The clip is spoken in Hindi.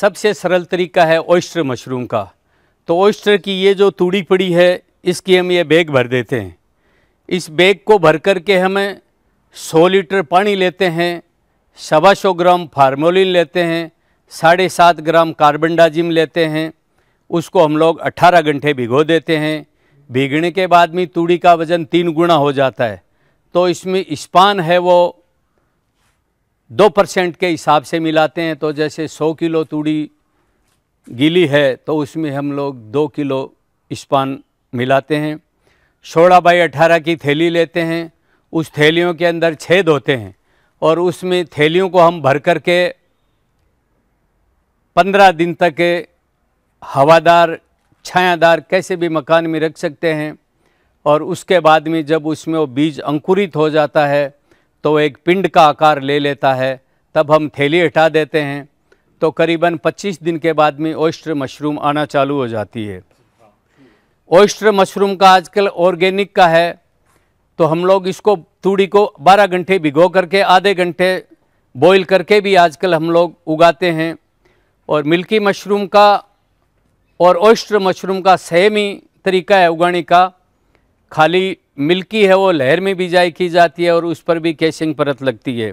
सबसे सरल तरीका है ऑयस्टर मशरूम का तो ऑयस्टर की ये जो तूड़ी पड़ी है इसकी हम ये बैग भर देते हैं इस बैग को भर कर के हमें 100 लीटर पानी लेते हैं सवा सौ ग्राम फार्मोलिन लेते हैं साढ़े सात ग्राम कार्बन डाजिम लेते हैं उसको हम लोग 18 घंटे भिगो देते हैं भीगने के बाद में तूड़ी का वज़न तीन गुना हो जाता है तो इसमें इस्पान है वो दो परसेंट के हिसाब से मिलाते हैं तो जैसे सौ किलो तूड़ी गीली है तो उसमें हम लोग दो किलो इस्पान मिलाते हैं सोलह बाई अठारह की थैली लेते हैं उस थैलियों के अंदर छेद होते हैं और उसमें थैलियों को हम भर कर के पंद्रह दिन तक हवादार छायादार कैसे भी मकान में रख सकते हैं और उसके बाद में जब उसमें वो बीज अंकुरित हो जाता है तो एक पिंड का आकार ले लेता है तब हम थैली हटा देते हैं तो करीबन 25 दिन के बाद में ओइस्टर मशरूम आना चालू हो जाती है ओइस्टर मशरूम का आजकल ऑर्गेनिक का है तो हम लोग इसको तूड़ी को 12 घंटे भिगो करके आधे घंटे बॉईल करके भी आजकल हम लोग उगाते हैं और मिल्की मशरूम का और ओइस्टर मशरूम का सेम ही तरीका है उगाने का खाली मिल्की है वो लहर में बिजाई की जाती है और उस पर भी कैशिंग परत लगती है